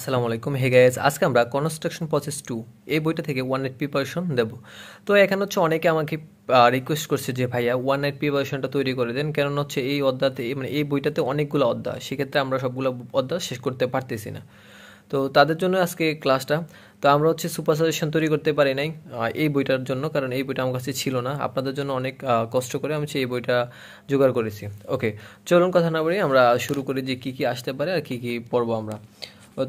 আসসালামু আলাইকুম hey guys আজকে আমরা কনস্ট্রাকশন প্রসেস টু এই বইটা থেকে ওয়ান নাইট প্রিপারেশন দেবো তো এখানে হচ্ছে অনেকে আমাকে রিকোয়েস্ট করছে যে ভাইয়া ওয়ান নাইট প্রিপারেশনটা তৈরি করে দেন কেন হচ্ছে এই অধ্যাতে মানে এই বইটাতে অনেকগুলো অধ্যা সেক্ষেত্রে আমরা সবগুলো অধ্যা শেষ করতে পারতেছি না তো তাদের জন্য আজকে ক্লাসটা তো আমরা হচ্ছে সুপার সাজেশন তৈরি করতে পারি নাই এই বইটার জন্য কারণ এই বইটা আমার কাছে ছিল না আপনাদের জন্য অনেক কষ্ট করে আমি এই বইটা জোগাড় করেছি ওকে চলুন কথা না বলি আমরা শুরু করি যে কী কী আসতে পারে আর কী কী পড়বো আমরা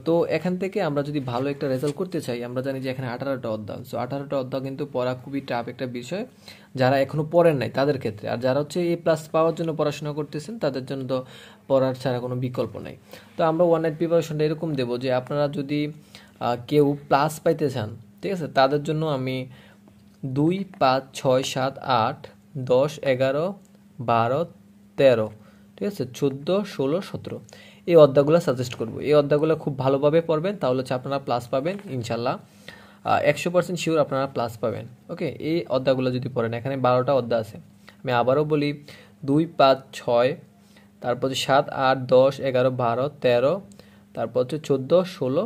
তো এখান থেকে আমরা যদি ভালো একটা রেজাল্ট করতে চাই আমরা জানি যে এখানে আঠারোটা অধ্যায় সো আঠারোটা অধ্যায় কিন্তু পড়া খুবই টাফ একটা বিষয় যারা এখনও পড়েন নাই তাদের ক্ষেত্রে আর যারা হচ্ছে এ প্লাস পাওয়ার জন্য পড়াশোনা করতেছেন তাদের জন্য তো পড়ার ছাড়া কোনো বিকল্প নাই তো আমরা ওয়ান নাইট প্রিপারেশনটা এরকম দেবো যে আপনারা যদি কেউ প্লাস পাইতে চান ঠিক আছে তাদের জন্য আমি দুই পাঁচ ছয় সাত আট দশ এগারো বারো তেরো ঠিক আছে চোদ্দো ষোলো সতেরো এই অধ্যায়গুলো সাজেস্ট করব এই অধ্যায়গুলো খুব ভালোভাবে পড়বেন তাহলে হচ্ছে আপনারা প্লাস পাবেন ইনশাল্লাহ একশো পার্সেন্ট শিওর আপনারা প্লাস পাবেন ওকে এই অধ্যায়গুলো যদি পড়েন এখানে বারোটা অধ্যায় আছে আমি আবারও বলি দুই পাঁচ ছয় তারপর হচ্ছে সাত আট দশ এগারো বারো তেরো তারপর হচ্ছে চোদ্দো ষোলো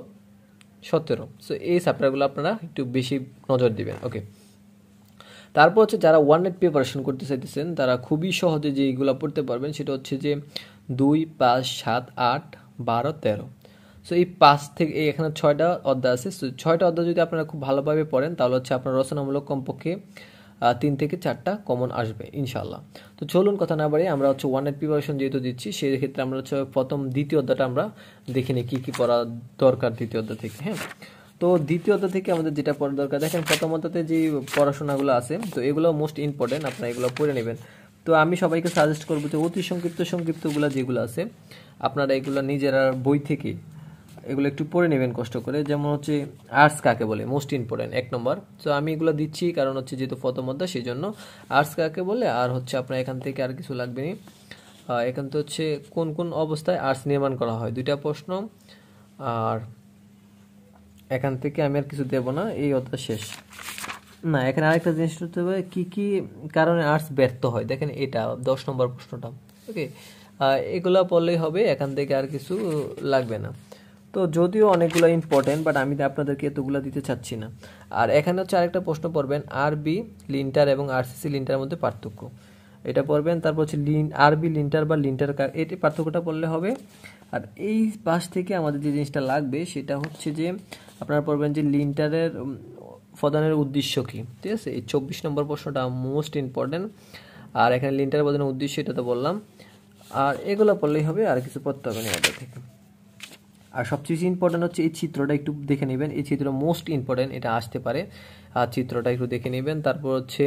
সতেরো সো এই চ্যাপ্টারগুলো আপনারা একটু বেশি নজর দিবেন ওকে তারপর হচ্ছে যারা ওয়ান নেট প্রিপারেশন করতে চাইতেছেন তারা খুবই সহজে যে এইগুলো পড়তে পারবেন সেটা হচ্ছে যে দুই পাঁচ সাত আট বারো তেরো সো এই পাঁচ থেকে এই এখানে ছয়টা অধ্যায় আছে সো ছয়টা অধ্যায় যদি আপনারা খুব ভালোভাবে পড়েন তাহলে হচ্ছে আপনার রচনামূলক কমপক্ষে তিন থেকে চারটা কমন আসবে ইনশাল্লাহ তো চলুন কথা না বাড়ি আমরা হচ্ছে ওয়ানের প্রিপারেশন যেহেতু দিচ্ছি সেই ক্ষেত্রে আমরা হচ্ছে প্রথম দ্বিতীয় অধ্যায়টা আমরা দেখি নিই কী কী পড়া দরকার দ্বিতীয় অধ্যায় থেকে হ্যাঁ তো দ্বিতীয় অধ্যায় থেকে আমাদের যেটা পড়া দরকার দেখেন প্রথম অধ্যায়তে যে পড়াশোনাগুলো আছে তো এগুলো মোস্ট ইম্পর্টেন্ট আপনারা এগুলো পড়ে নেবেন তো আমি সবাইকে সাজেস্ট করবো যে অতি সংক্ষিপ্ত সংক্ষিপ্তগুলো যেগুলো আছে আপনারা এগুলো নিজেরা বই থেকে এগুলো একটু পড়ে নেবেন কষ্ট করে যেমন হচ্ছে আর্টস কাকে বলে মোস্ট ইম্পর্টেন্ট এক নম্বর তো আমি এগুলো দিচ্ছি কারণ হচ্ছে যেহেতু প্রথম সেই জন্য আর্টস কাকে বলে আর হচ্ছে আপনার এখান থেকে আর কিছু লাগবে না এখান তো হচ্ছে কোন কোন অবস্থায় আর্টস নির্মাণ করা হয় দুইটা প্রশ্ন আর এখান থেকে আমি আর কিছু দেব না এই অধ্যায় শেষ না এখানে আরেকটা জিনিস হতে হবে কী কী কারণে আর্টস ব্যর্থ হয় দেখেন এটা দশ নম্বর প্রশ্নটা ওকে এগুলো পড়লেই হবে এখান থেকে আর কিছু লাগবে না তো যদিও অনেকগুলো ইম্পর্টেন্ট বাট আমি আপনাদেরকে এতগুলো দিতে চাচ্ছি না আর এখানে হচ্ছে আরেকটা প্রশ্ন পড়বেন আর বি লিন্টার এবং আর সিসি লিন্টার মধ্যে পার্থক্য এটা পড়বেন তারপর হচ্ছে লিন আরবি লিন্টার বা লিন্টার কার এটি পার্থক্যটা পড়লে হবে আর এই পাশ থেকে আমাদের যে জিনিসটা লাগবে সেটা হচ্ছে যে আপনারা পড়বেন যে লিন্টারের প্রদানের উদ্দেশ্য কী ঠিক আছে এই চব্বিশ নম্বর প্রশ্নটা মোস্ট ইম্পর্টেন্ট আর এখানে লিন্টার প্রদানের উদ্দেশ্য এটা তো বললাম আর এগুলো পড়লেই হবে আর কিছু পড়তে হবে না এটা থেকে আর সবচেয়ে ইম্পর্টেন্ট হচ্ছে এই চিত্রটা একটু দেখে নেবেন এই চিত্র মোস্ট ইম্পর্টেন্ট এটা আসতে পারে আর চিত্রটা একটু দেখে নেবেন তারপর হচ্ছে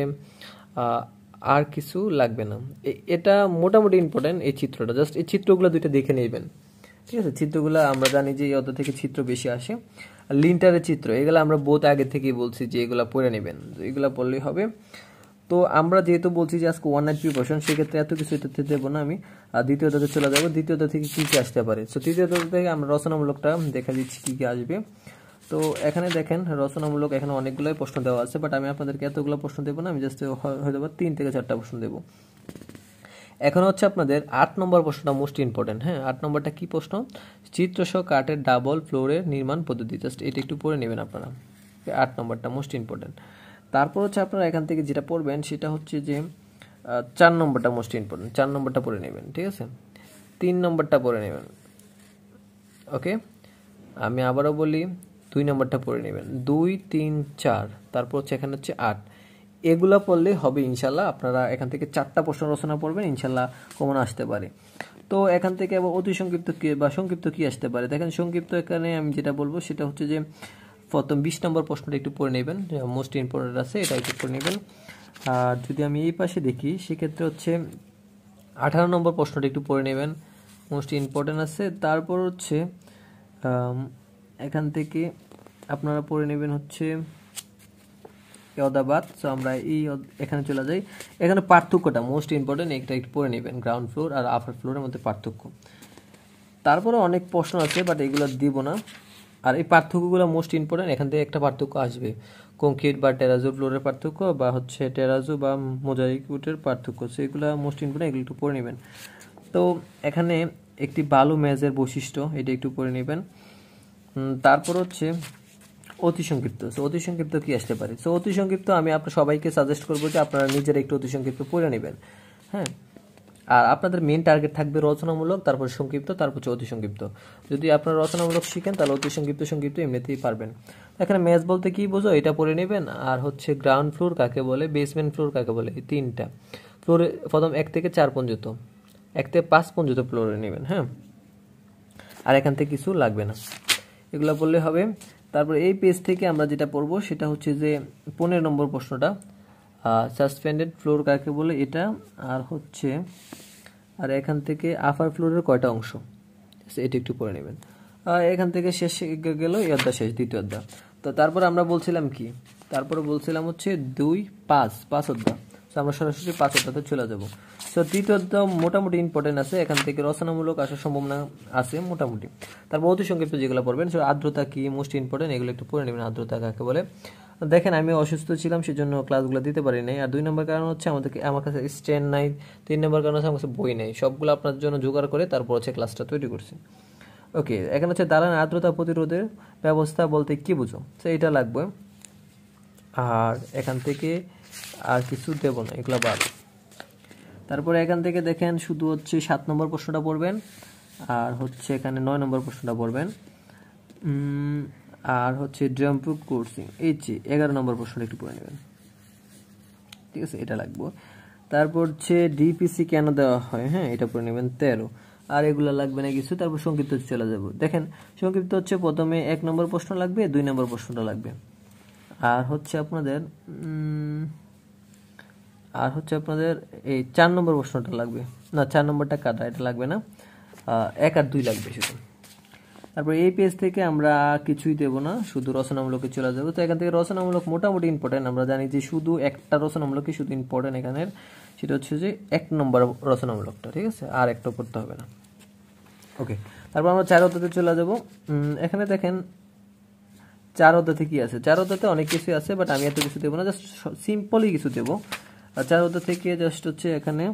আর কিছু লাগবে না এটা মোটামুটি ইম্পর্টেন্ট এই চিত্রটা জাস্ট এই চিত্রগুলো দুইটা দেখে নেবেন ঠিক আছে চিত্রগুলো আমরা জানি যে অত থেকে চিত্র বেশি আসে আর লিন্টারের চিত্র এগুলো আমরা বোধ আগে থেকেই বলছি যে এগুলো পড়ে নেবেন এগুলো পড়লেই হবে তো আমরা যেহেতু বলছি যে আজকে ওয়ান নাইট প্রিপারেশন সেক্ষেত্রে এত কিছু এটাতে দেবো না আমি আর দ্বিতীয়টাতে চলে যাবো দ্বিতীয়টা থেকে কী কী আসতে পারে সো তৃতীয়টা থেকে আমরা রচনামূলকটা দেখা দিচ্ছি কী কী আসবে তো এখানে দেখেন রচনামূলক এখানে অনেকগুলোই প্রশ্ন দেওয়া আছে বাট আমি আপনাদেরকে এতগুলো প্রশ্ন দেবো না আমি জাস্ট হয়তো বা তিন থেকে চারটা প্রশ্ন দেবো এখন হচ্ছে আপনাদের আট নম্বর প্রশ্নটা মোস্ট ইম্পর্টেন্ট হ্যাঁ আট নম্বরটা কি প্রশ্ন চিত্রসহ কাঠের ডাবল ফ্লোরের নির্মাণ পদ্ধতি জাস্ট এটা একটু পড়ে নেবেন আপনারা আট নম্বরটা মোস্ট ইম্পর্টেন্ট তারপর হচ্ছে আপনারা এখান থেকে যেটা পড়বেন সেটা হচ্ছে যে চার নম্বরটা মোস্ট ইম্পর্টেন্ট চার নম্বরটা পড়ে নেবেন ঠিক আছে তিন নম্বরটা পড়ে নেবেন ওকে আমি আবারও বলি দুই নম্বরটা পড়ে নেবেন দুই তিন চার তারপর হচ্ছে এখানে হচ্ছে আট এগুলা পড়লে হবে ইনশাল্লাহ আপনারা এখান থেকে চারটা প্রশ্ন রচনা পড়বেন ইনশাল্লাহ কমন আসতে পারে তো এখান থেকে আবার অতি সংক্ষিপ্ত কী বা সংক্ষিপ্ত কী আসতে পারে দেখেন সংক্ষিপ্ত এখানে আমি যেটা বলবো সেটা হচ্ছে যে প্রথম বিশ নম্বর প্রশ্নটা একটু পড়ে নেবেন মোস্ট ইম্পর্টেন্ট আছে এটা একটু পড়ে নেবেন আর যদি আমি এই পাশে দেখি সেক্ষেত্রে হচ্ছে আঠারো নম্বর প্রশ্নটা একটু পড়ে নেবেন মোস্ট ইম্পর্টেন্ট আছে তারপর হচ্ছে এখান থেকে আপনারা পড়ে নেবেন হচ্ছে অদাবাদ সো আমরা এই এখানে চলে যাই এখানে পার্থক্যটা মোস্ট ইম্পর্টেন্ট এটা একটু পড়ে নেবেন গ্রাউন্ড ফ্লোর আর আপার ফ্লোরের মধ্যে পার্থক্য তারপরে অনেক প্রশ্ন আছে বাট এগুলো দিব না আর এই পার্থক্যগুলো মোস্ট ইম্পর্টেন্ট এখান থেকে একটা পার্থক্য আসবে কংক্রিট বা টেরাজো ফ্লোরের পার্থক্য বা হচ্ছে টেরাজো বা মোজাইকুটের পার্থক্য সো এগুলো মোস্ট ইম্পর্টেন্ট এগুলো একটু পড়ে নেবেন তো এখানে একটি বালু মেজের বৈশিষ্ট্য এটা একটু পড়ে নেবেন তারপর হচ্ছে অতি সংক্ষিপ্ত সো অতি সংক্ষিপ্ত কি আসতে পারে সো অতি সংক্ষিপ্ত আমি আপনার সবাইকে সাজেস্ট করবো যে আপনারা নিজেরা একটু অতি সংক্ষিপ্ত পড়ে নেবেন হ্যাঁ আর আপনাদের মেন টার্গেট থাকবে রচনামূলক তারপর সংক্ষিপ্ত তারপর অতি সংক্ষিপ্ত যদি আপনারা রচনামূলক শিখেন তাহলে অতি সংক্ষিপ্ত সংক্ষিপ্ত এমনিতেই পারবেন এখানে ম্যাচ বলতে কি বোঝো এটা পড়ে নেবেন আর হচ্ছে গ্রাউন্ড ফ্লোর কাকে বলে বেসমেন্ট ফ্লোর কাকে বলে এই তিনটা ফ্লোরে প্রথম এক থেকে চার পর্যন্ত এক থেকে পাঁচ পর্যন্ত ফ্লোরে নেবেন হ্যাঁ আর এখান থেকে কিছু লাগবে না এগুলো বললে হবে তারপর এই পেজ থেকে আমরা যেটা পড়বো সেটা হচ্ছে যে পনেরো নম্বর প্রশ্নটা সাসপেন্ডেড ফ্লোর কাকে বলে এটা আর হচ্ছে আর এখান থেকে আফার ফ্লোরের কয়টা অংশ এটা একটু পড়ে নেবেন এখান থেকে শেষ গেল এই অধ্যায় শেষ দ্বিতীয় অধ্যা তো তারপর আমরা বলছিলাম কি তারপরে বলছিলাম হচ্ছে দুই পাঁচ পাঁচ অধ্যা আমরা সরাসরি পাঁচ অধ্যাতে চলে যাব সো তৃতীয় অধ্যায় মোটামুটি ইম্পর্টেন্ট আছে এখান থেকে রচনামূলক আসার সম্ভাবনা আছে মোটামুটি তারপর অতি সংক্ষিপ্ত যেগুলো পড়বেন সো আর্দ্রতা কি মোস্ট ইম্পর্টেন্ট এগুলো একটু পড়ে নেবেন আর্দ্রতা কাকে বলে দেখেন আমি অসুস্থ ছিলাম সেজন্য ক্লাসগুলো দিতে পারি নাই আর দুই নম্বর কারণ হচ্ছে আমাদেরকে আমার কাছে স্ট্যান্ড নাই তিন নম্বর কারণ হচ্ছে আমার কাছে বই নেই সবগুলো আপনার জন্য জোগাড় করে তারপর হচ্ছে ক্লাসটা তৈরি করছি ওকে এখানে হচ্ছে দালান আর্দ্রতা প্রতিরোধের ব্যবস্থা বলতে কি বুঝো তো এটা লাগবে আর এখান থেকে আর কিছু দেব না এগুলো বাদ তারপরে এখান থেকে দেখেন শুধু হচ্ছে সাত নম্বর প্রশ্নটা পড়বেন আর হচ্ছে এখানে নয় নম্বর প্রশ্নটা পড়বেন আর হচ্ছে ড্রাম্পুক কোর্সিং এই যে এগারো নম্বর প্রশ্নটা একটু পড়ে নেবেন ঠিক আছে এটা লাগবো তারপর হচ্ছে ডিপিসি কেন দেওয়া হয় হ্যাঁ এটা পড়ে নেবেন তেরো আর এগুলো লাগবে না কিছু তারপর সংক্ষিপ্ত চলে যাব দেখেন সংক্ষিপ্ত হচ্ছে প্রথমে এক নম্বর প্রশ্ন লাগবে দুই নম্বর প্রশ্নটা লাগবে আর হচ্ছে আপনাদের আর হচ্ছে আপনাদের এই চার নম্বর প্রশ্নটা লাগবে না চার নম্বরটা কাটা এটা লাগবে না এক আর দুই লাগবে শুধু তারপর এই পেজ থেকে আমরা কিছুই দেব না শুধু রচনামূলকে চলে যাবো তো এখান থেকে রচনামূলক মোটামুটি ইম্পর্টেন্ট আমরা জানি যে শুধু একটা রচনামূলকই শুধু ইম্পর্টেন্ট এখানের সেটা হচ্ছে যে এক নম্বর রচনামূলকটা ঠিক আছে আর একটা করতে হবে না ওকে তারপর আমরা চার অধ্যাতে চলে যাব এখানে দেখেন চার অধ্যাতে কি আছে চার অধ্যাতে অনেক কিছুই আছে বাট আমি এত কিছু দেবো না জাস্ট সিম্পলি কিছু দেবো আর চার অধ্যা থেকে জাস্ট হচ্ছে এখানে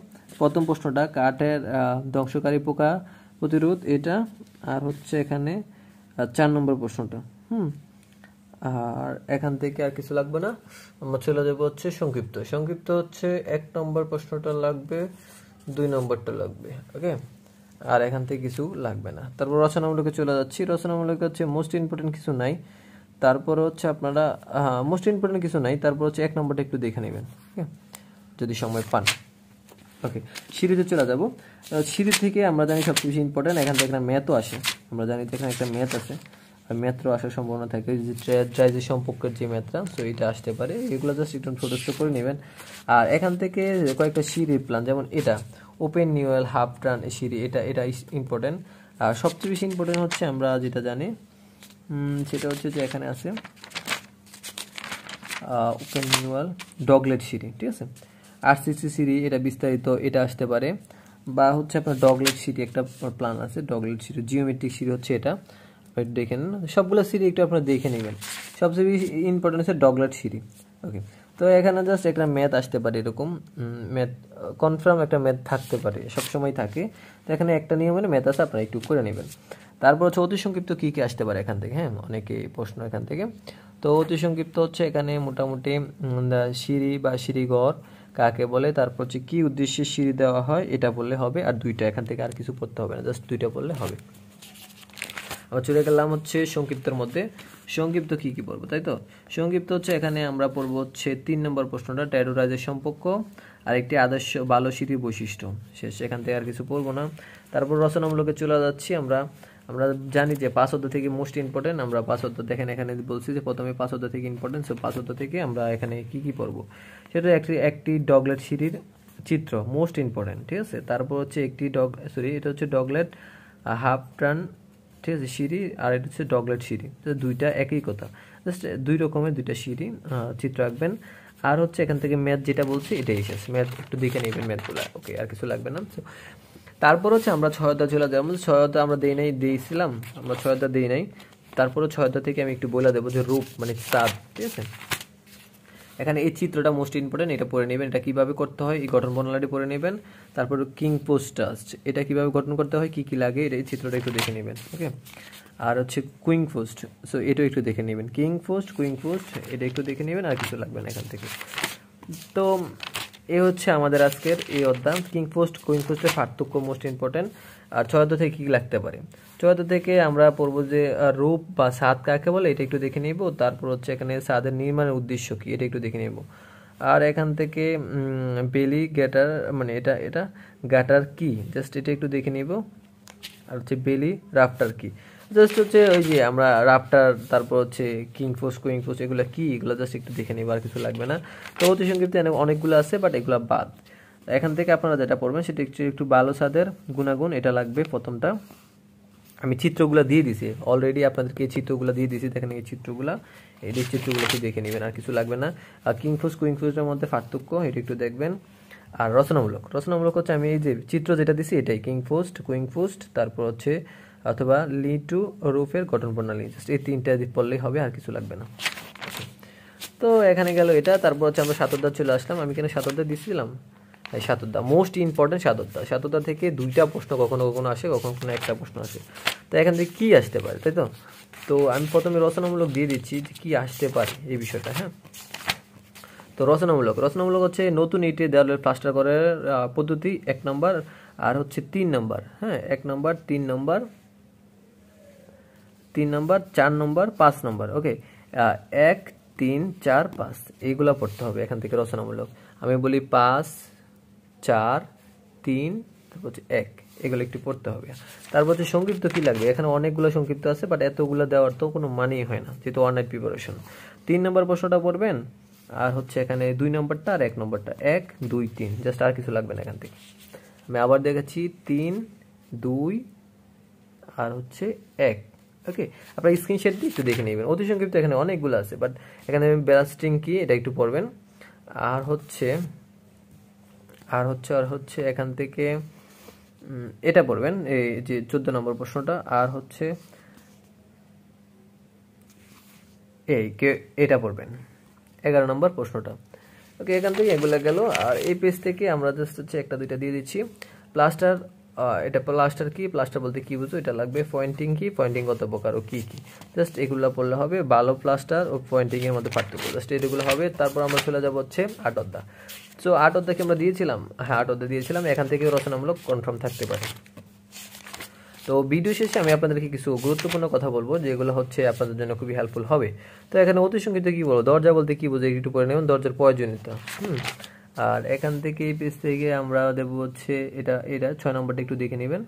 প্রথম প্রশ্নটা কাঠের ধ্বংসকারী পোকা প্রতিরোধ এটা আর হচ্ছে এখানে চার নম্বর প্রশ্নটা হুম আর এখান থেকে আর কিছু লাগবে না আমরা চলে যাবো হচ্ছে সংক্ষিপ্ত সংক্ষিপ্ত হচ্ছে এক নম্বর প্রশ্নটা লাগবে দুই নম্বরটা লাগবে ওকে আর এখান থেকে কিছু লাগবে না তারপর রচনামূলকে চলে যাচ্ছি রচনামূলকে হচ্ছে মোস্ট ইম্পর্টেন্ট কিছু নাই তারপর হচ্ছে আপনারা মোস্ট ইম্পর্টেন্ট কিছু নাই তারপর হচ্ছে এক নম্বরটা একটু দেখে নেবেন ঠিক যদি সময় পান ওকে সিরিজে চলে যাব সিরিজ থেকে আমরা জানি সবচেয়ে বেশি ইম্পর্টেন্ট এখান থেকে একটা ম্যাথও আসে আমরা জানি এখানে একটা ম্যাথ আছে আর ম্যাথও আসার সম্ভাবনা থাকে যে সম্পর্কের যে ম্যাথটা সো এটা আসতে পারে এগুলো জাস্ট একটু সদস্য করে নেবেন আর এখান থেকে কয়েকটা সিরি প্ল্যান যেমন এটা ওপেন নিউয়েল হাফ টার্ন সিরি এটা এটা ইম্পর্টেন্ট আর সবচেয়ে বেশি ইম্পর্টেন্ট হচ্ছে আমরা যেটা জানি সেটা হচ্ছে যে এখানে আছে ওপেন নিউয়াল ডগলেট সিঁড়ি ঠিক আছে আরসিসি সিঁড়ি এটা বিস্তারিত এটা আসতে পারে বা হচ্ছে আপনার ডগলেট সিঁড়ি একটা প্ল্যান আছে ডগলেট সিঁড়ি জিওমেট্রিক সিঁড়ি হচ্ছে এটা দেখে নেন সবগুলো সিঁড়ি একটু আপনারা দেখে নেবেন সবচেয়ে বেশি ইম্পর্টেন্ট হচ্ছে ডগলেট সিঁড়ি ওকে তো এখানে জাস্ট একটা ম্যাথ আসতে পারে এরকম ম্যাথ কনফার্ম একটা ম্যাথ থাকতে পারে সবসময় থাকে তো এখানে একটা নিয়ম মানে ম্যাথ আছে আপনারা একটু করে নেবেন তারপর হচ্ছে অতি সংক্ষিপ্ত কী কী আসতে পারে এখান থেকে হ্যাঁ অনেকে প্রশ্ন এখান থেকে তো অতি সংক্ষিপ্ত হচ্ছে এখানে মোটামুটি সিঁড়ি বা সিঁড়িগড় কাকে বলে তারপর হচ্ছে কী উদ্দেশ্যে সিঁড়ি দেওয়া হয় এটা বললে হবে আর দুইটা এখান থেকে আর কিছু পড়তে হবে না জাস্ট দুইটা বললে হবে আবার চলে গেলাম হচ্ছে সংক্ষিপ্তর মধ্যে সংক্ষিপ্ত কী কী পড়বো তাই তো সংক্ষিপ্ত হচ্ছে এখানে আমরা পড়বো হচ্ছে তিন নম্বর প্রশ্নটা ট্যাডোরাইজের সম্পর্ক আর একটি আদর্শ বালসিটির বৈশিষ্ট্য শেষ এখান থেকে আর কিছু পড়বো না তারপর রচনামূলকে চলে যাচ্ছি আমরা আমরা জানি যে পাঁচদ্য থেকে মোস্ট ইম্পর্টেন্ট আমরা পাঁচদ্য দেখেন এখানে বলছি যে প্রথমে পাঁচদ্য থেকে ইম্পর্টেন্ট সো পাঁচদ্য থেকে আমরা এখানে কি কি পড়ব সেটা একটি একটি ডগলেট সিঁড়ির চিত্র মোস্ট ইম্পর্টেন্ট ঠিক আছে তারপর হচ্ছে একটি ডগ সরি এটা হচ্ছে ডগলেট হাফ টার্ন ঠিক আছে সিঁড়ি আর এটা হচ্ছে ডগলেট সিঁড়ি দুইটা একই কথা জাস্ট দুই রকমের দুইটা সিঁড়ি চিত্র আঁকবেন আর হচ্ছে এখান থেকে ম্যাথ যেটা বলছি এটাই শেষ ম্যাথ একটু দেখে নেবেন ম্যাথগুলো ওকে আর কিছু লাগবে না তারপর হচ্ছে আমরা ছয়তা ছিল যেমন ছয়তা আমরা দিই নাই দিয়েছিলাম আমরা ছয়তা দিই নাই তারপরে ছয়তা থেকে আমি একটু বলে দেবো যে রূপ মানে চাঁদ ঠিক আছে এখানে এই চিত্রটা মোস্ট ইম্পর্টেন্ট এটা পরে নেবেন এটা কিভাবে করতে হয় এই গঠন বর্ণালাটি পরে নেবেন তারপর কিং পোস্টাস্ট এটা কিভাবে গঠন করতে হয় কি কি লাগে এটা এই চিত্রটা একটু দেখে নেবেন ওকে আর হচ্ছে কুইং পোস্ট সো এটাও একটু দেখে নেবেন কিং পোস্ট কুইং পোস্ট এটা একটু দেখে নেবেন আর কিছু লাগবে না এখান থেকে তো এ হচ্ছে আমাদের আজকের এই অধ্যায় কিং পোস্ট কুইন পোস্টের পার্থক্য মোস্ট ইম্পর্টেন্ট আর ছয়াত্ত থেকে কী লাগতে পারে চুয়াত্তর থেকে আমরা পড়বো যে রূপ বা স্বাদ কাকে বলে এটা একটু দেখে নিব তারপর হচ্ছে এখানে স্বাদের নির্মাণের উদ্দেশ্য কী এটা একটু দেখে নিব আর এখান থেকে বেলি গ্যাটার মানে এটা এটা গ্যাটার কি জাস্ট এটা একটু দেখে নিব আর হচ্ছে বেলি রাফটার কী জাস্ট হচ্ছে ওই যে আমরা রাফটার তারপর হচ্ছে কিংফোস কুইংফোস এগুলো কি এগুলো জাস্ট একটু দেখে নিবার আর কিছু লাগবে না তো অতি সংক্ষিপ্তে অনেকগুলো আছে বাট এগুলো বাদ এখান থেকে আপনারা যেটা পড়বেন সেটা একটু একটু ভালো স্বাদের গুণাগুণ এটা লাগবে প্রথমটা আমি চিত্রগুলো দিয়ে দিছি অলরেডি আপনাদেরকে এই চিত্রগুলো দিয়ে দিছি দেখেন এই চিত্রগুলো এই চিত্রগুলো একটু দেখে নেবেন আর কিছু লাগবে না আর কিংফোস কুইংফোসের মধ্যে পার্থক্য এটা একটু দেখবেন আর রচনামূলক রচনামূলক হচ্ছে আমি এই যে চিত্র যেটা দিছি এটাই কিংফোস্ট কুইংফোস্ট তারপর হচ্ছে অথবা লি টু রুফের গঠন প্রণালী জাস্ট এই তিনটা পড়লেই হবে আর কিছু লাগবে না তো এখানে গেল এটা তারপর হচ্ছে আমরা সাতদ্দা চলে আসলাম আমি কেন সাতদ্দা দিয়েছিলাম সাতদ্দা মোস্ট ইম্পর্টেন্ট সাতদ্দা সাতদা থেকে দুইটা প্রশ্ন কখনো কখনো আসে কখনো কখনো একটা প্রশ্ন আসে তো এখান থেকে কী আসতে পারে তাই তো তো আমি প্রথমে রচনামূলক দিয়ে দিচ্ছি যে কী আসতে পারে এই বিষয়টা হ্যাঁ তো রচনামূলক রচনামূলক হচ্ছে নতুন ইটে দেওয়ালের প্লাস্টার করার পদ্ধতি এক নম্বর আর হচ্ছে তিন নম্বর হ্যাঁ এক নম্বর তিন নম্বর তিন নম্বর চার নম্বর পাঁচ নম্বর ওকে এক তিন চার পাঁচ এইগুলো পড়তে হবে এখান থেকে রচনামূলক আমি বলি পাঁচ চার তিন তারপর হচ্ছে এক এগুলো একটু পড়তে হবে তারপর হচ্ছে সংক্ষিপ্ত কী লাগবে এখানে অনেকগুলো সংক্ষিপ্ত আছে বাট এতগুলো দেওয়ার তো কোনো মানেই হয় না যেহেতু অনলাইন প্রিপারেশন তিন নম্বর প্রশ্নটা পড়বেন আর হচ্ছে এখানে দুই নম্বরটা আর এক নম্বরটা এক দুই তিন জাস্ট আর কিছু লাগবে না এখান থেকে আমি আবার দেখেছি তিন দুই আর হচ্ছে এক ওকে আপনারা স্ক্রিনশট দিয়ে একটু দেখে নেবেন অতি সংক্ষিপ্ত এখানে অনেকগুলো আছে বাট এখানে আমি ব্যালাস্টিং কি এটা একটু পড়বেন আর হচ্ছে আর হচ্ছে আর হচ্ছে এখান থেকে এটা পড়বেন এই যে চোদ্দ নম্বর প্রশ্নটা আর হচ্ছে এই এটা পড়বেন এগারো নম্বর প্রশ্নটা ওকে এখান থেকে এগুলো গেল আর এই পেজ থেকে আমরা জাস্ট হচ্ছে একটা দুইটা দিয়ে দিচ্ছি প্লাস্টার এটা প্লাস্টার কি প্লাস্টার বলতে কি বুঝো এটা লাগবে পয়েন্টিং কি পয়েন্টিং কত প্রকার ও কি কি জাস্ট এগুলো পড়লে হবে ভালো প্লাস্টার ও পয়েন্টিং এর মধ্যে পার্থক্য জাস্ট এগুলো হবে তারপর আমরা চলে যাবো হচ্ছে আট অধ্যা সো আট অধ্যায়কে আমরা দিয়েছিলাম হ্যাঁ আট অধ্যায় দিয়েছিলাম এখান থেকেও রচনামূলক কনফার্ম থাকতে পারে তো ভিডিও শেষে আমি আপনাদেরকে কিছু গুরুত্বপূর্ণ কথা বলবো যেগুলো হচ্ছে আপনাদের জন্য খুবই হেল্পফুল হবে তো এখানে অতি সংক্ষিপ্ত কি বলবো দরজা বলতে কি বোঝে একটু পরে নেবেন দরজার প্রয়োজনীয়তা হুম আর এখান থেকে এই পেজ থেকে আমরা দেব হচ্ছে এটা এটা ছয় নম্বরটা একটু দেখে নেবেন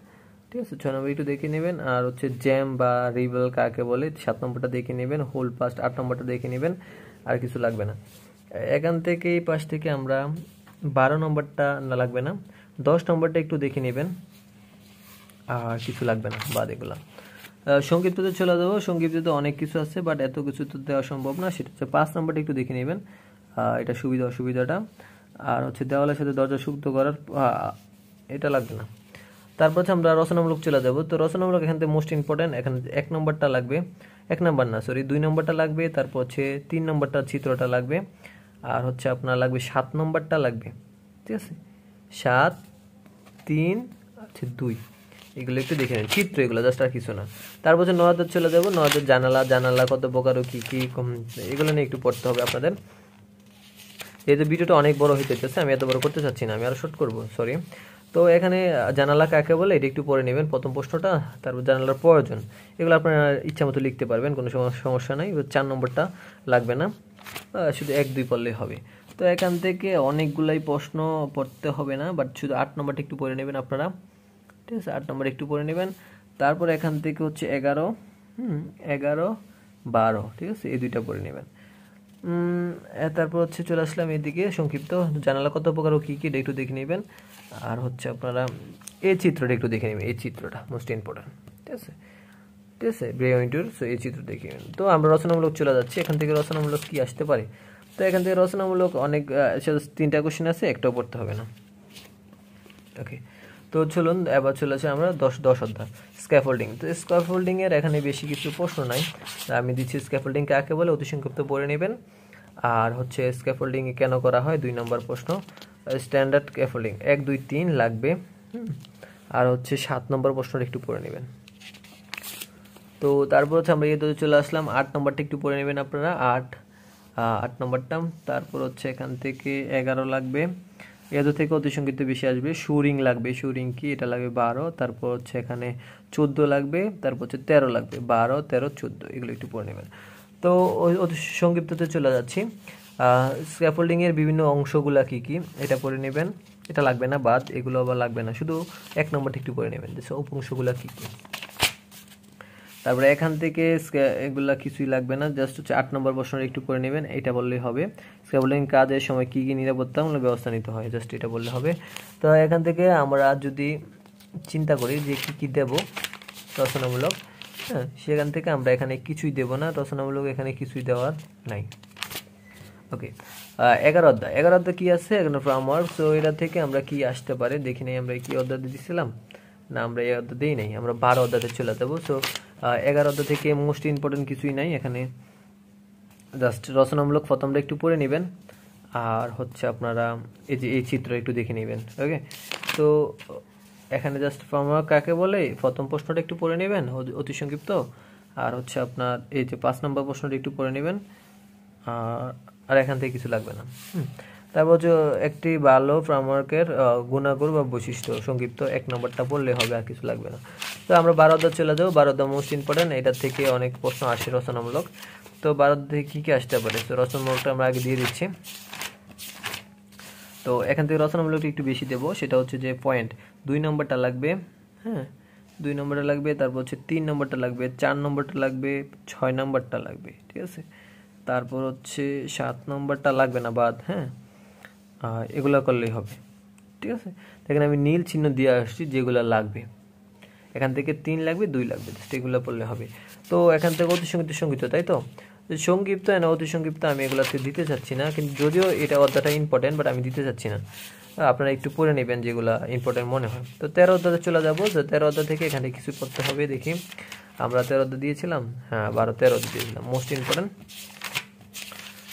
ঠিক আছে ছয় নম্বর একটু দেখে নেবেন আর হচ্ছে জ্যাম বা রিবেল কাকে বলে সাত নম্বরটা দেখে নেবেন হোল পাস্ট আট নম্বরটা দেখে নেবেন আর কিছু লাগবে না এখান থেকে এই পাশ থেকে আমরা বারো নম্বরটা না লাগবে না দশ নম্বরটা একটু দেখে নেবেন আর কিছু লাগবে না বাদ এগুলা সংক্ষিপ্ততে চলে যাবো সংক্ষিপ্ততে অনেক কিছু আছে বাট এত কিছু তো দেওয়া সম্ভব না সেটা হচ্ছে পাঁচ নম্বরটা একটু দেখে নেবেন এটা সুবিধা অসুবিধাটা আর হচ্ছে দেওয়ালের সাথে দরজা সুক্ত করার এটা লাগবে না তারপর হচ্ছে আমরা রচনামূলক চলে যাবো তো রচনামূলক এখান থেকে মোস্ট ইম্পর্ট্যান্ট এখানে এক নম্বরটা লাগবে এক নম্বর না সরি দুই নম্বরটা লাগবে তারপর হচ্ছে তিন নম্বরটা চিত্রটা লাগবে আর হচ্ছে আপনার লাগবে সাত নম্বরটা লাগবে ঠিক আছে সাত তিন আচ্ছা দুই এগুলো একটু দেখে নিন চিত্র এগুলো জাস্ট আর কিছু না তারপর হচ্ছে নয়াদের চলে যাবো নয়াদের জানালা জানালা কত প্রকার ও কী কী এগুলো নিয়ে একটু পড়তে হবে আপনাদের যেহেতু ভিডিওটা অনেক বড় হয়ে যাচ্ছে আমি এত বড় করতে চাচ্ছি না আমি আরও শর্ট করবো সরি তো এখানে জানালা কাকে বলে এটা একটু পরে নেবেন প্রথম প্রশ্নটা তারপর জানালার প্রয়োজন এগুলো আপনারা ইচ্ছা মতো লিখতে পারবেন কোনো সমস্যা নাই চার নম্বরটা লাগবে না শুধু এক দুই পড়লেই হবে তো এখান থেকে অনেকগুলাই প্রশ্ন পড়তে হবে না বাট শুধু আট নম্বরটা একটু পড়ে নেবেন আপনারা ঠিক আছে আট নম্বর একটু পড়ে নেবেন তারপর এখান থেকে হচ্ছে এগারো হুম এগারো বারো ঠিক আছে এই দুইটা পড়ে নেবেন তারপর হচ্ছে চলে আসলাম এদিকে সংক্ষিপ্ত জানালা কত প্রকার ও কী কী একটু দেখে নেবেন আর হচ্ছে আপনারা এই চিত্রটা একটু দেখে নেবেন এই চিত্রটা মোস্ট ইম্পর্ট্যান্ট ঠিক আছে ঠিক আছে ব্রেউন্টুর সো এই চিত্র দেখে নেবেন তো আমরা রচনামূলক চলে যাচ্ছি এখান থেকে রচনামূলক কী আসতে পারে তো এখান থেকে রচনামূলক অনেক তিনটা কোশ্চেন আছে একটাও পড়তে হবে না ওকে তো চলুন এবার চলে আসে আমরা দশ দশ অধ্যায় স্ক্যাফোল্ডিং তো স্ক্যাফোল্ডিংয়ের এখানে বেশি কিছু প্রশ্ন নাই আমি দিচ্ছি স্ক্যাফোল্ডিং কাকে বলে অতি সংক্ষিপ্ত পড়ে নেবেন আর হচ্ছে স্ক্যাফোল্ডিং কেন করা হয় দুই নম্বর প্রশ্ন স্ট্যান্ডার্ড স্ক্যাফোল্ডিং এক দুই তিন লাগবে আর হচ্ছে সাত নম্বর প্রশ্নটা একটু পড়ে নেবেন তো তারপর হচ্ছে আমরা এই চলে আসলাম আট নম্বরটা একটু পড়ে নেবেন আপনারা আট আট নম্বরটা তারপর হচ্ছে এখান থেকে এগারো লাগবে এত থেকে অতি সংক্ষিপ্ত বেশি আসবে সুরিং লাগবে সুরিং কি এটা লাগবে বারো তারপর হচ্ছে এখানে চোদ্দো লাগবে তারপর হচ্ছে তেরো লাগবে বারো তেরো চোদ্দো এগুলো একটু পড়ে নেবেন তো অতি সংক্ষিপ্ততে চলে যাচ্ছি স্ক্যাফোল্ডিংয়ের বিভিন্ন অংশগুলো কি কি এটা পড়ে নেবেন এটা লাগবে না বাদ এগুলো আবার লাগবে না শুধু এক নম্বরটা একটু পড়ে নেবেন উপংশগুলা কী কী তারপরে এখান থেকে এগুলো কিছুই লাগবে না জাস্ট হচ্ছে আট নম্বর প্রশ্নটা একটু করে নেবেন এটা বললেই হবে সেবলিং কাজের সময় কী কী নিরাপত্তামূলক ব্যবস্থা নিতে হয় জাস্ট এটা বললে হবে তো এখান থেকে আমরা যদি চিন্তা করি যে কী কী দেবো রচনামূলক হ্যাঁ সেখান থেকে আমরা এখানে কিছুই দেব না রচনামূলক এখানে কিছুই দেওয়ার নাই ওকে এগারো অধ্যায় এগারো অধ্যায় কী আছে এখানে ফ্রামওয়ার্ক সো এটা থেকে আমরা কি আসতে পারে দেখি নাই আমরা কি অধ্যায় দিয়েছিলাম না আমরা এই অধ্যায় দিই নাই আমরা বারো অধ্যাতে চলে যাবো সো এগারো অধ্যায় থেকে মোস্ট ইম্পর্টেন্ট কিছুই নাই এখানে জাস্ট রচনামূলক প্রথমটা একটু পড়ে নেবেন আর হচ্ছে আপনারা এই যে এই চিত্র একটু দেখে নেবেন ওকে তো এখানে জাস্ট ফর্মওয়ার্ক কাকে বলে প্রথম প্রশ্নটা একটু পড়ে নেবেন অতি সংক্ষিপ্ত আর হচ্ছে আপনার এই যে পাঁচ নম্বর প্রশ্নটা একটু পড়ে নেবেন আর এখান থেকে কিছু লাগবে না তারপর হচ্ছে একটি ভালো ফ্রামওয়ার্কের গুণাগুণ বা বৈশিষ্ট্য সংক্ষিপ্ত এক নম্বরটা পড়লে হবে আর কিছু লাগবে না তো আমরা বারোদা চলে যাবো বারোদা মোস্ট ইম্পর্টেন্ট এটার থেকে অনেক প্রশ্ন আসে রচনামূলক তো ভারত থেকে কী কী আসতে পারে তো রচনামূলকটা আমরা আগে দিয়ে দিচ্ছি তো এখান থেকে রচনামূলকটা একটু বেশি দেবো সেটা হচ্ছে যে পয়েন্ট দুই নম্বরটা লাগবে হ্যাঁ দুই নম্বরটা লাগবে তারপর হচ্ছে তিন নম্বরটা লাগবে চার নম্বরটা লাগবে ছয় নম্বরটা লাগবে ঠিক আছে তারপর হচ্ছে সাত নম্বরটা লাগবে না বাদ হ্যাঁ এগুলো করলেই হবে ঠিক আছে এখানে আমি নীল চিহ্ন দিয়ে আসছি যেগুলো লাগবে এখান থেকে তিন লাগবে দুই লাগবে এগুলো পড়লে হবে তো এখান থেকে অতি সঙ্গীত সঙ্গীত তাই তো সংক্ষিপ্ত এন অতি সংক্ষিপ্ত আমি এগুলোতে দিতে চাচ্ছি না কিন্তু যদিও এটা অধ্যায়টা ইম্পর্টেন্ট বাট আমি দিতে চাচ্ছি না আপনারা একটু পড়ে নেবেন যেগুলো ইম্পর্টেন্ট মনে হয় তো তেরো অধ্যায় চলে যাবো তো তেরো অধ্যায় থেকে এখানে কিছু করতে হবে দেখি আমরা তেরো অধ্যায় দিয়েছিলাম হ্যাঁ বারো তেরো অধ্যায় দিয়েছিলাম মোস্ট ইম্পর্টেন্ট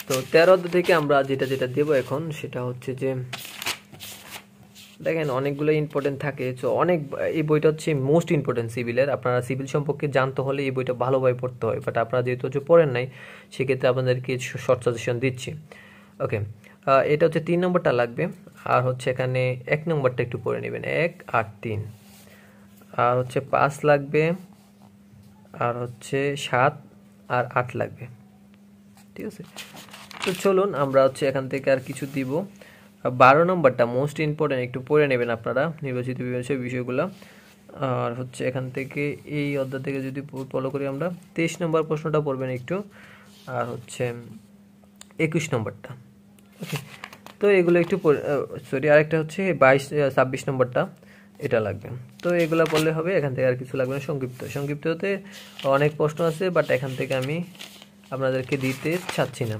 তো তেরো অধ্যায় থেকে আমরা যেটা যেটা দেবো এখন সেটা হচ্ছে যে দেখেন অনেকগুলো ইম্পর্টেন্ট থাকে তো অনেক এই বইটা হচ্ছে মোস্ট ইম্পর্টেন্ট সিভিলের আপনারা সিভিল সম্পর্কে জানতে হলে এই বইটা ভালোভাবে পড়তে হয় বাট আপনারা যেহেতু হচ্ছে পড়েন নাই সেক্ষেত্রে আপনাদেরকে শর্ট সাজেশন দিচ্ছি ওকে এটা হচ্ছে তিন নম্বরটা লাগবে আর হচ্ছে এখানে এক নম্বরটা একটু পড়ে নেবেন এক আর তিন আর হচ্ছে পাঁচ লাগবে আর হচ্ছে সাত আর আট লাগবে ঠিক আছে তো চলুন আমরা হচ্ছে এখান থেকে আর কিছু দিব বারো নম্বরটা মোস্ট ইম্পর্ট্যান্ট একটু পড়ে নেবেন আপনারা নির্বাচিত বিভাগের বিষয়গুলো আর হচ্ছে এখান থেকে এই অধ্যায় থেকে যদি ফলো করি আমরা তেইশ নম্বর প্রশ্নটা পড়বেন একটু আর হচ্ছে একুশ নম্বরটা ওকে তো এগুলো একটু সরি আরেকটা হচ্ছে বাইশ ছাব্বিশ নম্বরটা এটা লাগবে তো এগুলো পড়লে হবে এখান থেকে আর কিছু লাগবে না সংক্ষিপ্ত সংক্ষিপ্ততে অনেক প্রশ্ন আছে বাট এখান থেকে আমি আপনাদেরকে দিতে চাচ্ছি না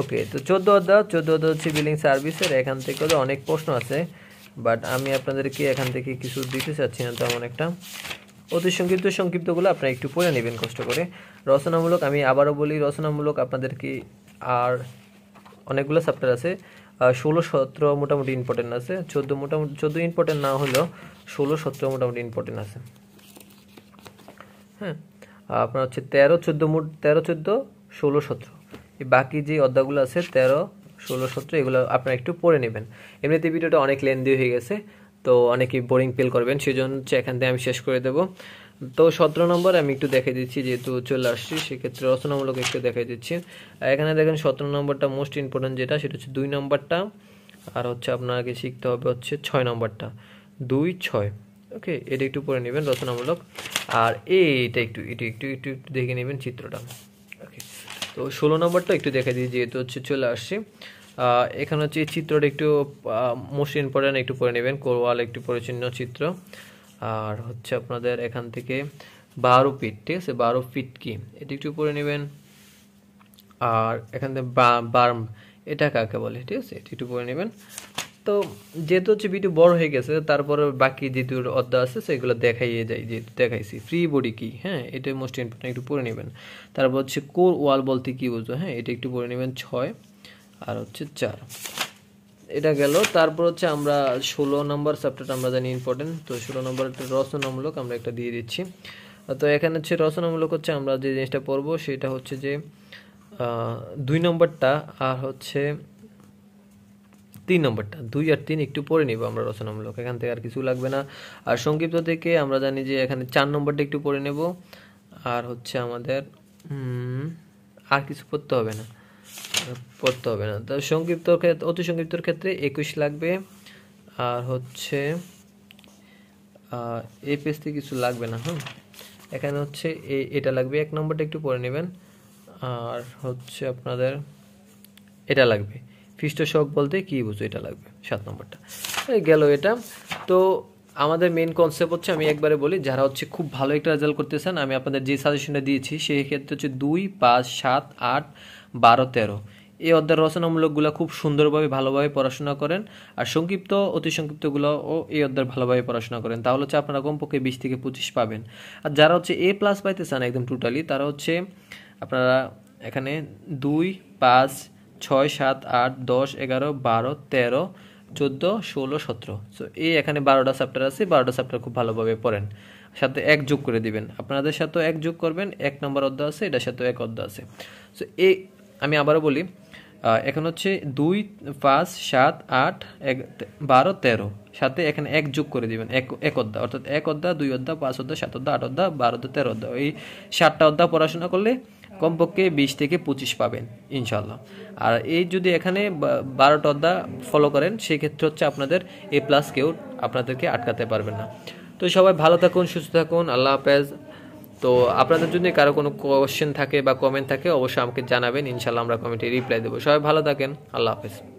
ওকে তো চোদ্দো অধ্যায় চোদ্দো অধ্যায় হচ্ছে বিলিং সার্ভিসের এখান থেকে অনেক প্রশ্ন আছে বাট আমি আপনাদেরকে এখান থেকে কিছু দিতে চাচ্ছি না তেমন একটা অতি সংক্ষিপ্ত সংক্ষিপ্তগুলো আপনারা একটু পড়ে নেবেন কষ্ট করে রচনামূলক আমি আবারও বলি রচনামূলক আপনাদেরকে আর অনেকগুলো চ্যাপ্টার আছে ষোলো সতেরো মোটামুটি ইম্পর্টেন্ট আছে চোদ্দো মোটামুটি চোদ্দো ইম্পর্টেন্ট না হলেও ষোলো সতেরো মোটামুটি ইম্পর্টেন্ট আছে হ্যাঁ আপনার হচ্ছে তেরো চোদ্দো তেরো চোদ্দো ষোলো সতেরো বাকি যে অধ্যায়গুলো আছে তেরো ষোলো সতেরো এগুলো আপনারা একটু পড়ে নেবেন এমনিতে ভিডিওটা অনেক লেন্দি হয়ে গেছে তো অনেকেই বোরিং ফিল করবেন সেই জন্য এখান থেকে আমি শেষ করে দেবো তো সতেরো নম্বর আমি একটু দেখে দিচ্ছি যেহেতু চলে আসছি সেক্ষেত্রে রচনামূলক একটু দেখে দিচ্ছি এখানে দেখেন সতেরো নম্বরটা মোস্ট ইম্পর্টেন্ট যেটা সেটা হচ্ছে দুই নম্বরটা আর হচ্ছে আপনাকে শিখতে হবে হচ্ছে ছয় নম্বরটা দুই ছয় ওকে এটা একটু পড়ে নেবেন রচনামূলক আর এইটা একটু এটা একটু একটু দেখে নেবেন চিত্রটা তো ষোলো নম্বরটা একটু দেখা দিই যেহেতু হচ্ছে চলে আসছে এখানে হচ্ছে এই চিত্রটা একটু মোস্ট ইম্পর্ট্যান্ট একটু পরে নেবেন কোরওয়াল একটু পরিচ্ছন্ন চিত্র আর হচ্ছে আপনাদের এখান থেকে বারো ফিট ঠিক আছে বারো ফিট কি এটা একটু পরে নেবেন আর এখান থেকে বার্ম এটা কাকে বলে ঠিক আছে এটা একটু পরে নেবেন তো যেহেতু হচ্ছে ভিডিও বড় হয়ে গেছে তারপরে বাকি যে দুটো অধ্যায় আছে সেগুলো দেখাইয়ে যাই যেহেতু দেখাইছি ফ্রি বডি কি হ্যাঁ এটা মোস্ট ইম্পর্টেন্ট একটু পড়ে নেবেন তারপর হচ্ছে কোর ওয়াল বলতে কী বুঝবো হ্যাঁ এটা একটু পড়ে নেবেন ছয় আর হচ্ছে চার এটা গেল তারপর হচ্ছে আমরা ষোলো নম্বর সাবজেক্ট আমরা জানি ইম্পর্টেন্ট তো ষোলো নম্বর একটা রচনামূলক আমরা একটা দিয়ে দিচ্ছি তো এখানে হচ্ছে রচনামূলক হচ্ছে আমরা যে জিনিসটা পড়বো সেটা হচ্ছে যে দুই নম্বরটা আর হচ্ছে তিন নম্বরটা দুই আর তিন একটু পরে নিব আমরা রচনামূলক এখান থেকে আর কিছু লাগবে না আর সংক্ষিপ্ত থেকে আমরা জানি যে এখানে চার নম্বরটা একটু পরে নেব আর হচ্ছে আমাদের আর কিছু পড়তে হবে না পড়তে হবে না তো সংক্ষিপ্ত ক্ষেত্রে অতি সংক্ষিপ্তর ক্ষেত্রে একুশ লাগবে আর হচ্ছে এ পেজতে কিছু লাগবে না হ্যাঁ এখানে হচ্ছে এটা লাগবে এক নম্বরটা একটু পরে নেবেন আর হচ্ছে আপনাদের এটা লাগবে পৃষ্ঠশক বলতে কী বুঝো এটা লাগবে সাত নম্বরটা গেল এটা তো আমাদের মেন কনসেপ্ট হচ্ছে আমি একবারে বলি যারা হচ্ছে খুব ভালো একটা রেজাল্ট করতেছেন আমি আপনাদের যে সাজেশনটা দিয়েছি সেই ক্ষেত্রে হচ্ছে দুই পাঁচ সাত আট বারো তেরো এই অধ্যায় রচনামূলকগুলো খুব সুন্দরভাবে ভালোভাবে পড়াশোনা করেন আর সংক্ষিপ্ত অতি সংক্ষিপ্তগুলোও এই অধ্যায় ভালোভাবে পড়াশোনা করেন তাহলে হচ্ছে আপনারা কমপক্ষে বিশ থেকে পঁচিশ পাবেন আর যারা হচ্ছে এ প্লাস পাইতে চান একদম টোটালি তারা হচ্ছে আপনারা এখানে দুই পাঁচ ছয় সাত আট দশ এগারো বারো তেরো চোদ্দো ষোলো সতেরো সো এই এখানে বারোটা চ্যাপ্টার আছে বারোটা চ্যাপ্টার খুব ভালোভাবে পড়েন সাথে এক যোগ করে দিবেন আপনাদের সাথেও এক যোগ করবেন এক নম্বর অর্ধ আছে এটার সাথেও এক অর্ধ আছে সো এই আমি আবারও বলি এখন হচ্ছে দুই পাঁচ সাত আট এক বারো তেরো সাথে এখানে এক যোগ করে দিবেন এক এক অধ্যা অর্থাৎ এক অধ্যা দুই অধ্যা পাঁচ অধ্যা সাত অধ্যা আট অধ্যা বারো অধ্যা তেরো অধ্যা এই সাতটা অধ্যা পড়াশোনা করলে কমপক্ষে বিশ থেকে পঁচিশ পাবেন ইনশাল্লাহ আর এই যদি এখানে বারোটা অধ্যা ফলো করেন সেক্ষেত্রে হচ্ছে আপনাদের এ প্লাস কেউ আপনাদেরকে আটকাতে পারবেন না তো সবাই ভালো থাকুন সুস্থ থাকুন আল্লাহ হাফেজ তো আপনাদের যদি কারো কোনো কোয়েশ্চেন থাকে বা কমেন্ট থাকে অবশ্যই আমাকে জানাবেন ইনশাল্লাহ আমরা কমেন্টে রিপ্লাই দেবো সবাই ভালো থাকেন আল্লাহ হাফেজ